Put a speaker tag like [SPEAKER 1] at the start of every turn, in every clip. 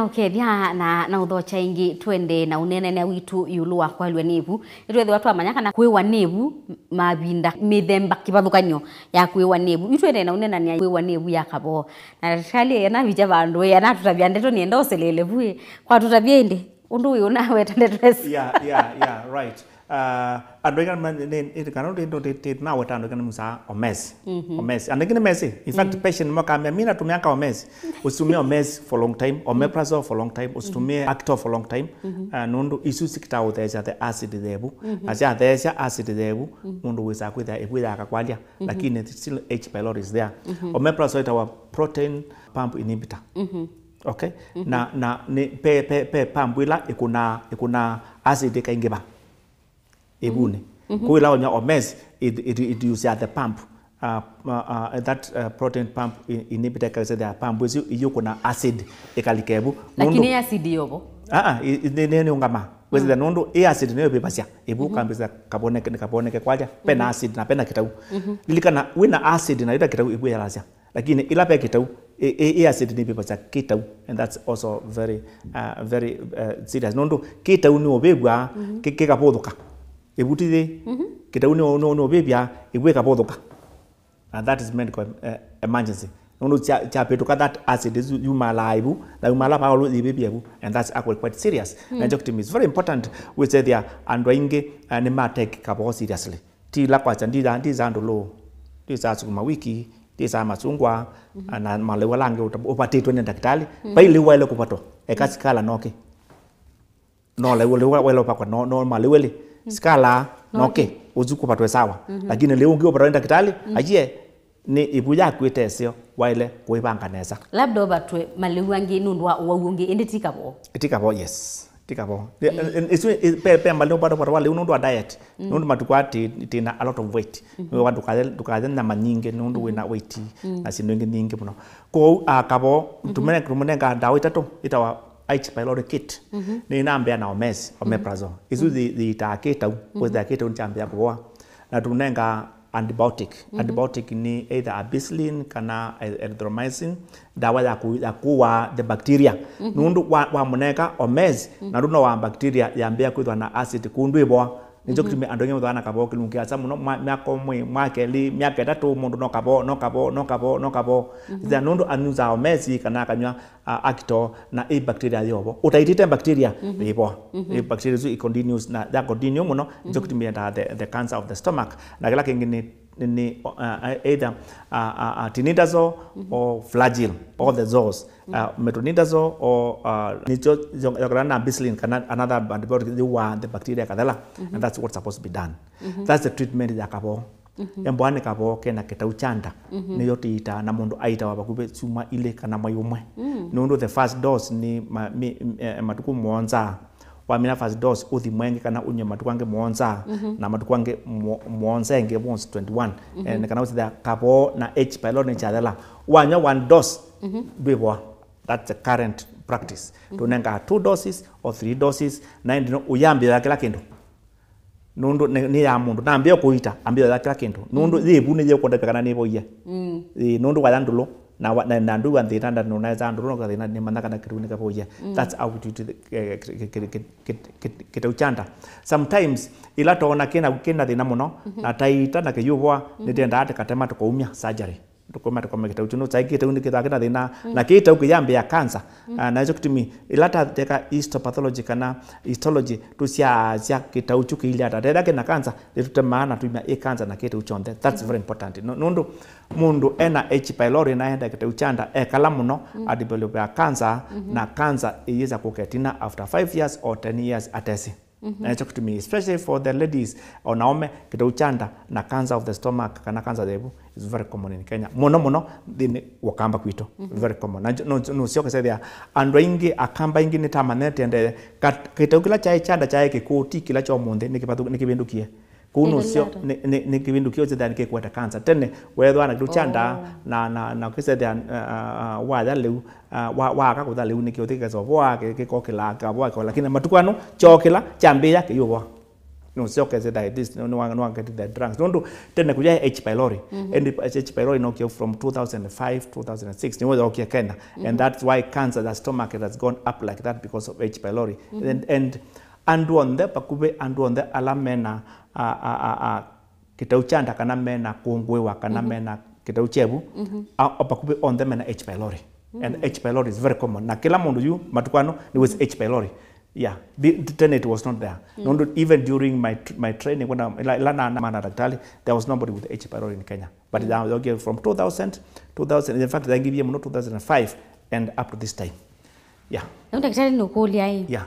[SPEAKER 1] na ukethia na na uthocha ingi twende na na witu yulu wa kwelwe nivu itwethe watu amanyaka na kuwa nivu mabinda mithemba kibathukanio ya kuwa nivu itwende na unenania kuwa nivu ya kabo na shali na vija bandu na tutabia ndeto nienda selele vwe kwa tutabia indi undu uyu nawe tende dress yeah
[SPEAKER 2] yeah yeah right adwaikan ite kana ite ite ite na weta adwaikan musa mess mess and again mezi in fact patient mo kambia mimi natumianga omezi usitumie mess for long time omeprazole for long time usitumie actor for long time nundu isu sikita utheca the acid as thebu acia theca acid thebu mundu wisa kwitha ekwitha akakwalia lakini still H pylori is there it our protein pump inhibitor okay na na ni pe pe pe pump ila ikuna ikuna acid ikaingiba ebune mm-hmm. kuila onya omez it use at the pump Uh, uh, uh, that uh, protein pump inhibitor in kalise that pump wezi iyo kuna acid ikalikebu lakini
[SPEAKER 1] acid yobo
[SPEAKER 2] a ah, ah ne ne ungama wezi mm. Mm-hmm. nondo e acid nayo bebasia ebu mm -hmm. kambisa kaboneke kaboneke kwaja mm-hmm. pena acid na pena kitau mm -hmm. lilikana na acid na ida kitau ibu yalasia lakini ila pe kitau e, e acid ni bebasia kitau and that's also very uh, very uh, serious nondo kitau ni obegwa mm -hmm. kikapothuka ke, evutire mm -hmm. kitauni ono vivya iweka pothoka and that is medical uh, emergency nono cha, cha ka that as it is you my life na the alo ivivyevu and that's actually quite serious mm. na jokitim is very important we say there and andwa inge ma take ka kapo seriously ti la kwa chandi da ndi zando lo ti sa su ma wiki ti sa ma sungwa na ma le malewa lange upatitwe ni daktari mm -hmm. pa ile wale kupato ekasikala noke no le lewe pa pakwa no no ma le malewele Mm-hmm. sikala noke uziku patwe sawa mm-hmm. lakini leo ngiwa patwe ndakitali mm-hmm. ajie ni ibuja kwite sio waile kuibanga neza
[SPEAKER 1] labda batwe maliwangi nundu wa wawungi indi tikabo
[SPEAKER 2] tikabo yes tikabo mm. eh, eh, eh, isu pe pe malihu bado bado wale unundu wa diet mm. nundu matukwa tina a lot of weight we wandu kadhe tukadhe na manyinge nundu wina weight na sindu ingi ningi muno ko akabo ah, tumene kumene ga dawita to itawa H pylori kit ni nambe na omes omeprazole isu the taketa thiitaakitau the ni chambia kwa na tunenga antibiotic mm -hmm. antibiotic ni either abicillin kana erythromycin dawa ya kuwa ku the bacteria mm -hmm. nundu wa, wa munenga omes mm -hmm. na runo wa bacteria yambia kwithwa na acid kundu ibwa nicho kiti andonye muthu ana kavo kilungi asa muno myako mwake li myaka itatu mundu no kavo no kavo no kavo no kavo ithia mhm. nundu anyuthao mesi kana kanywa akito na i bacteria yovo utaitite bacteria mhm. ivo mhm. i bacteria zu i continues na that continue muno nicho kiti the, the cancer of the stomach na kila kingi ni ni uh, uh, either uh, uh, uh tinidazole mm -hmm. or flagyl all the zoles mm -hmm. uh, metronidazole or uh, nitrozoxanana ampicillin another antibiotic the one the bacteria kadala mm -hmm. and that's what's supposed to be done mm -hmm. that's the treatment ya kapo Mm -hmm. yambwanika boke na ketau chanda mm -hmm. niyo tiita na mundu aita wa bakube cuma ile kana mayumwe umwe mm -hmm. nundu the first dose ni ma, mi, eh, matuku mwanza wamina fasi dosi uthi mwenge kana unye matukwange muonza mm -hmm. na matukwange muonzenge muonzi 21 mm -hmm. Eh, kana uthitha kapo na h pylori chathela wanya one dose mm -hmm. dwivoa that's the current practice mm -hmm. tunenga two doses or three doses na ndino uyambira kila kindu nundu ni ya mundu na nambia kuita ambia kila kindu nundu mhm. mm -hmm. thivune ye kwenda kana nivoia mm. -hmm. nundu wayandulo na na na ndu wa thina nda nuna za ndu ka thina ni manaka na kiruni ka poja mm. that's how to kita eh, eh, uchanda sometimes ila tona kena kena thina muno mm-hmm. na taita na kiyubwa mm-hmm. ni tenda ate katema tukaumia surgery tukomati kwa kitau kino tsai kitau uni kita kina dina na kita uki kiyambi ya kansa ah, na icho kitumi ilata teka histopathology kana histology tusia sia kitau chu kilata teda kina cancer litute maana tuima e kansa na kitau chonde that's very important nundu mundu ena H pylori na enda kita uchanda e kala muno a develop ya kansa na kansa iyeza kuketina after 5 years or 10 years atesi mm-hmm. na to me especially for the ladies or kita uchanda na cancer of the stomach kana cancer thebu is very common in Kenya mono mono then wakamba kwito mm-hmm. very common na no, no sio kesa dia and wengi akamba ingi ni tamanete ende kitaukila chai chanda chai kikuti kila chomunde nikipatu nikibindukie kunucio nä ne ne kä å njethea nä kä kwenda kanca tene wethwa oh. na kuchanda ndå na anda na å kä uh, uh, wa watha rä uh, wa waga gå tha rä u nä kä å tä gä gecobwa gä kokä la ngabwa gä kola lakini matuka no chokä la chambä ya kä yå no soka ze diabetes no wanga no wanga the drugs no ndo tena kuja H pylori mm -hmm. and H pylori no kio from 2005 2006 ni wewe okay kenda mm -hmm. and mm-hmm. that's why cancer the stomach has gone up like that because of H pylori mm -hmm. and, and andu onthe pakuvi andu onthe ala mena kitau chanda kana mena kuungwiwa kana mhm. mena kitau chevu mhm. pakuvi onthe mena h pylori and h pylori is very common na kila mundu yu matukano ni was h pylori yeah the, the was not there mm. no, even during my my training when I Mana daktari there was nobody with h pylori in kenya but mm. okay, from 2000 2000 in fact they thangivie muno 2005 and up to this time yeah
[SPEAKER 1] daktari nukuulia hii
[SPEAKER 2] yeah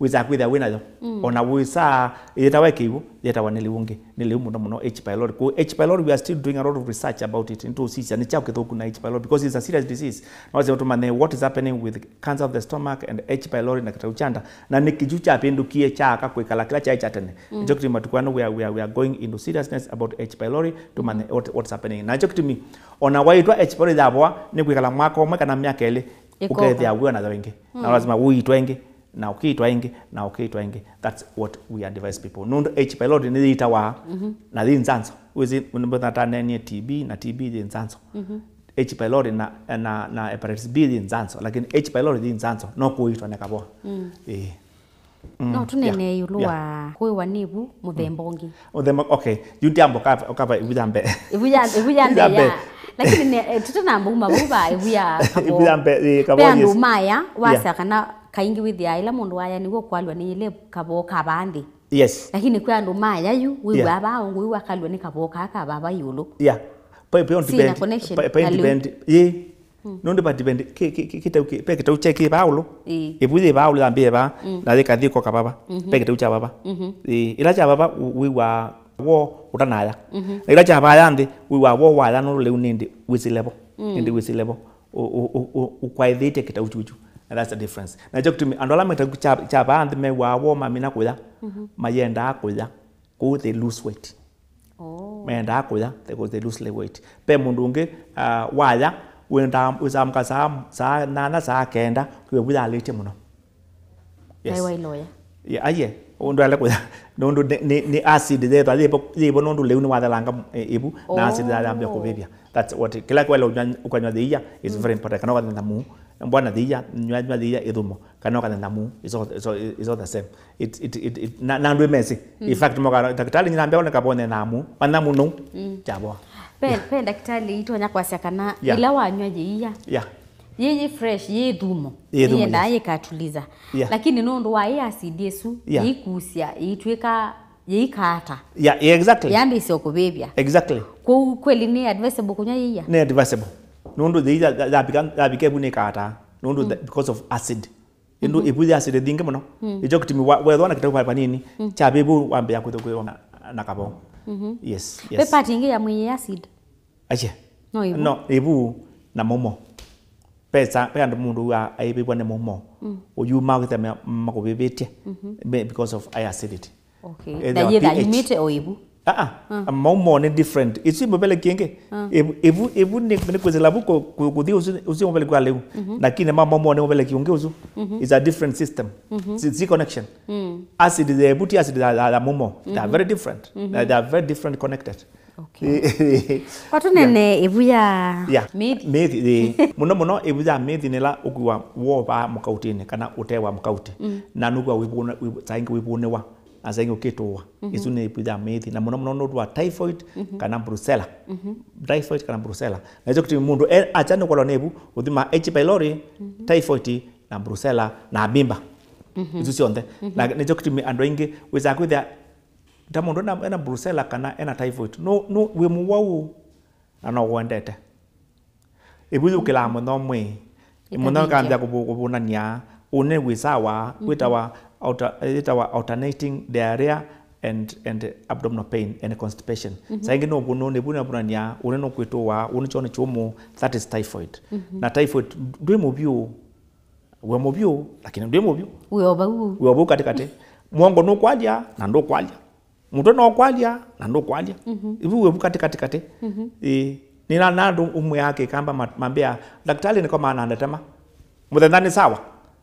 [SPEAKER 2] wiza kwitha wina yo mm. ona wisa yetawe kiwu yetawa wonge nili no muno H pylori ku H pylori we are still doing a lot of research about it into sisa ni chako kithuku na H pylori because it's a serious disease na wazima tumane what is happening with cancer of the stomach and H pylori na kitauchanda na ni kiju cha pindukie cha akakwikala kila cha chatene mm. jokiti matukwano we are, we, are, we are going into seriousness about H pylori to mm. what, what's happening na jokiti mi ona waitwa H pylori dabwa ni mwako mwaka omwe kana myaka ile ukethia wiona dawenge mm. na lazima uitwenge na naukitwa ingi ukiitwa ingi that's what we advise people nundu h pylori ni mm wa na thi nzanzo wizinatanianie tb na tb thi nzanzo H. pylori na, na, na hepatitis B thi nzanzo lakini H. pylori thi nzanzo no kuitwa mm. eh. mm, ne kavoa mm. e. Mm, no tunene
[SPEAKER 1] yeah, yulu yeah. wa kwiwa nivu muthemba ungi mm.
[SPEAKER 2] muthemba okay mbe okava ivuyambe
[SPEAKER 1] ivuyambe ya lakini eh, tutinambu mavuva ivuya kavo ivuya
[SPEAKER 2] mbe eh, kavo yes.
[SPEAKER 1] maya wasa yeah kaingi withia ila mundu waya niguo kwalwa ni ile kaboka bandi yes lakini kwa ndu maya yu wiwa yeah. baba baungu wa kalwa ni kaboka kaka baba yulu
[SPEAKER 2] yeah pa pa on depend pa pa depend ke ke nonde ke pe kitau che ki baulo e bu de baulo ambie ba hmm. na de ka di ko ka baba mm-hmm. pe ke kitau cha baba e ila cha baba wi wa wo utanaya mm-hmm. ila cha baba yandi wi wa wo wa la no le unindi wisile bo mm. ndi o o wisile bo ukwaithite kitau chuchu na that's the difference na jok tumi me tagu cha cha band me wa wo ma mina kuya mayenda mm-hmm. kuya ku they lose weight oh mayenda kuya they go they lose weight pe mundunge uh, ah, waya wenda uzamka saa saa nana saa kenda kuwe buya late muno yes aiwa iloya yeah aye ah, undu ala kuya nundu ni, ni acid the ta lipo lipo nundu leuni wathalanga ibu na acid oh. ya ambia kubebia that's what kila kwa lo ukanywa the is very important kana kwa mbwanathiia nywa nywathia ithumo kana ukana namu iso the same it, it, it, it, na, nandu mesi mm. in fact moka daktari nyinambia oneka bone namu wanamu nu
[SPEAKER 1] mm. jabwa pe, yeah. pe daktari itwanya kwasia kana yeah. ila wanywa yiia yeah yeye fresh ye thumo ye na ye katuliza yeah. lakini nundu wa ye acid yesu yeah. yikusia yitwika yeikata
[SPEAKER 2] yeah, yeah, exactly yandi
[SPEAKER 1] sio kubebya exactly kwa kweli ni advisable kunya yiya
[SPEAKER 2] ni advisable nondo the that that become that became unikata nondo mm. because of acid ndo mm -hmm. ibuthi acid thingi muno mm. ijo kitimi wethwa na kitabu hapa nini mm. cha bibu wambe yakuthu kwa na kabo mm yes yes pepa
[SPEAKER 1] tingi ya mwenye acid aje no ibu no
[SPEAKER 2] ibu na momo pesa pe andu mundu wa aibibwa ni momo mm. uyuma withe makubibitie mm -hmm. because of acidity okay. da that da limite imite
[SPEAKER 1] oibu Ah, ah.
[SPEAKER 2] mau ah. mo ne different. Isi mo bele kienge. Ebu ah. ebu ebu ne ne kwezi labu ko kudi usi usi mo kwa leo. Mhm. Na kine ma mau mo ne mo mhm. It's a different system. Mhm. It's a connection. Mm. Acid the ebuti acid the the momo. They are very different. They are very different connected. Okay.
[SPEAKER 1] Watu nene ebu ya mid
[SPEAKER 2] mid the muno muno ebu ya mid ne la ukwa wo ba mkautini kana utewa mkauti. Mm. Na nugwa wibuna tsaingi wibunewa. Wibu, asainga ukitwa mm -hmm. isu ni ipitha mithi na muno muno nundu wa typhoid mm-hmm. kana brucella mm-hmm. typhoid kana brucella na icio kitu mundu e, achani kwalo nebu uthima H pylori mm-hmm. typhoid na brucella na bimba mm -hmm. isu cionthe mm -hmm. na nicio kitu andu aingi wisa kwithia ta mundu ena, ena brucella kana ena typhoid no no wi muwau na no gwendete ibuthukila muno mwi
[SPEAKER 3] muno kambia
[SPEAKER 2] kubunania une with our mm -hmm. with our alternating diarrhea and and abdominal pain and constipation mm -hmm. saingi no buno ne buna buna nya une no kwito wa une chone chomo that is typhoid mhm. na typhoid ndwe mubyo we mubyo lakini ndwe mubyo
[SPEAKER 1] we obagu
[SPEAKER 2] we kati kati mwongo no kwalya na ndo kwalya mtu no kwalya na ndo kwalya mm ibu we bukati kati mm -hmm. e, nina nando umwe yake kamba mambia daktari ni kama anandetema muthendani sawa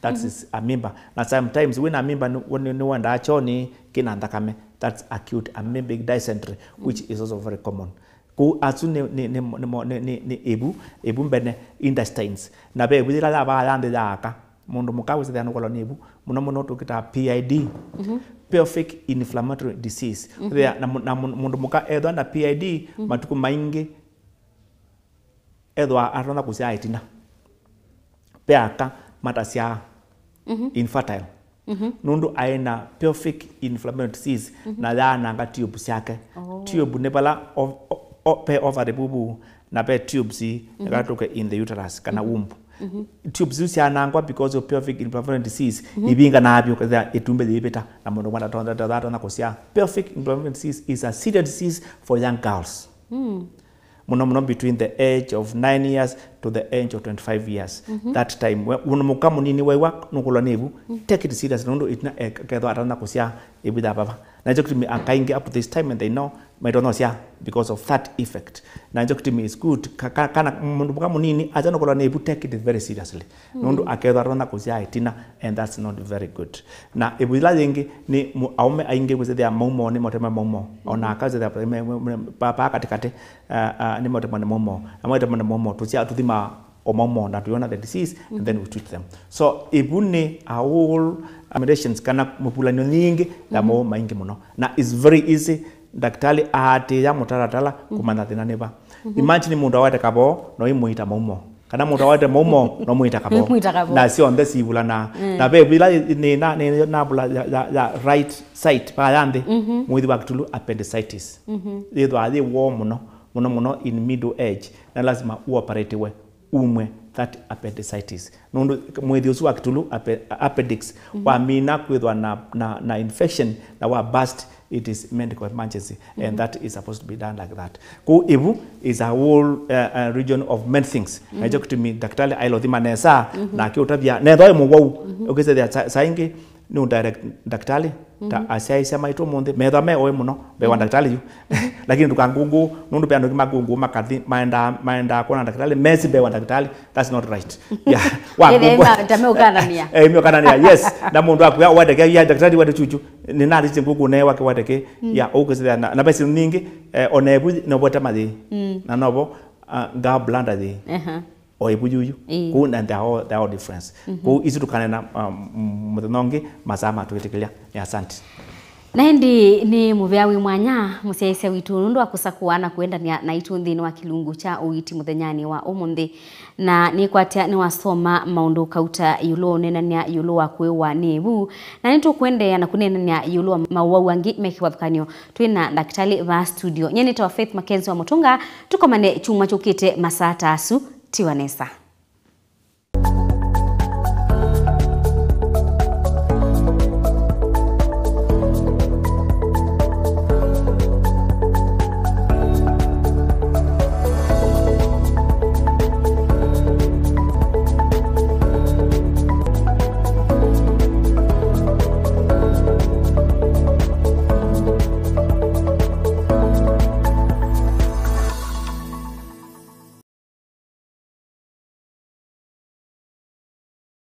[SPEAKER 2] that mm -hmm. is a mimba na sometimes when wina mimba niwenda achoni kinanthakame that's acute amebic dysentery mm -hmm. which is also very common ku asu ni ni ni ni ni ni ebu ebu mbene intestines na be ebu la ba yande yaka mundu mukawe se thano koloni ebu muno muno tukita PID mm -hmm. pelvic inflammatory disease mm -hmm. Thea, na, na mundu muka ethwa na PID mm -hmm. matuku maingi ethwa arona kusia itina peaka matasia -hmm. infertile mm -hmm. nundu aina pelvic inflammatory disease mm -hmm. na yananga tube yake oh. tube nebala vala of, of, pe ovary bubu na pe tube si mm -hmm. gatuke in the uterus kana mm -hmm. womb Mm -hmm. tubes cianangwa because of pelvic inflammatory disease mm -hmm. ivinga navyo kethia itumbe yivita na mundu mwana tatona kusia pelvic inflammatory disease is a serious disease for young girls mm. muno muno between the age of 9 years to the age of 25 years mm -hmm. that time uno muka munini waiwa nukulwa nivu mm -hmm. take it serious nundu itina eketho eh, atana kusia ibitha baba na jo kitimi akaingi up this time and they know my maitono sia because of that effect na jo kitimi is good Kaka, kana mundu muka munini acha nukulwa nivu take it very seriously mm -hmm. nundu aketho atana kusia itina and that's not very good na ibitha yingi ni mu, aume aingi kwithithia maumo ni motema maumo ona akazithia papa katikati uh, uh, ni motema ni maumo amwe motema ni maumo tusia tuthima ma omomo more that we the disease mm -hmm. and then we treat them so ibune a whole medications kana mupulanyo nyingi damo mm-hmm. mo maingi muno na is very easy daktari aatiya mutaratala mm -hmm. kumana thina niva mm -hmm. imagine mundu awete kavo no imwita momo kana mundu awete momo no mwita kabo na si on the si bula na mm. na be bila ni na ni na bula ya, right side pa yande mm -hmm. mwithi wa kitulu appendicitis mm -hmm. ithwa thi wo muno muno muno in middle age na lazima uoperatewe umwe that appendicitis nundu mwithi ucio wa kitulu appendix mm -hmm. wamina kwithwa na, na, na infection na wa burst it is medical emergency mm -hmm. and mhm. that is supposed to be done like that ku ibu is a whole uh, uh, region of many things mm -hmm. naijokitumi daktari ailothima nesa mm -hmm. na akiutavia nethoe mugwau mhm. ukisethia saingi nä å ndaktarä ta mhm. acia icia maitå må thä metha me oä må no wewa mhm. ndaktarä yu mhm. lakini ndå kangungå nä ndå peanå kä mangungå makathi maendaa kuona ndaktarä mesi bewa ndaktarä thats not right miåkanania yes na må ndå akuya wandeke ya ndaktarä wade cucu nä nathä cä ngungå ne wake wandeke mm. ya å kä cä na mbeca ningä eh, onebu nobwete mathä mm. na nobo ah, ngablanda thä oibu yuyu ku and they are all, they all difference mm -hmm. ku isitukane na um, muthenongi masama twitikilia ni asanti
[SPEAKER 1] naendi ni muvea wi mwanya musiaise witu nundu akusakua kuenda na itu nthini wa kilungu cha uiti muthenyani wa umunthi na ni ni wasoma maundu kauta yulo nena unenania yulo wa kwiwa nivu na ni nitukwendea na kunenania yulo wa mauwau angi mekiwathukanio twina ndaktari va studio nyeni tawa faith makenzi wa mutunga tukomane chuma chukite masata asu Tiwanesa.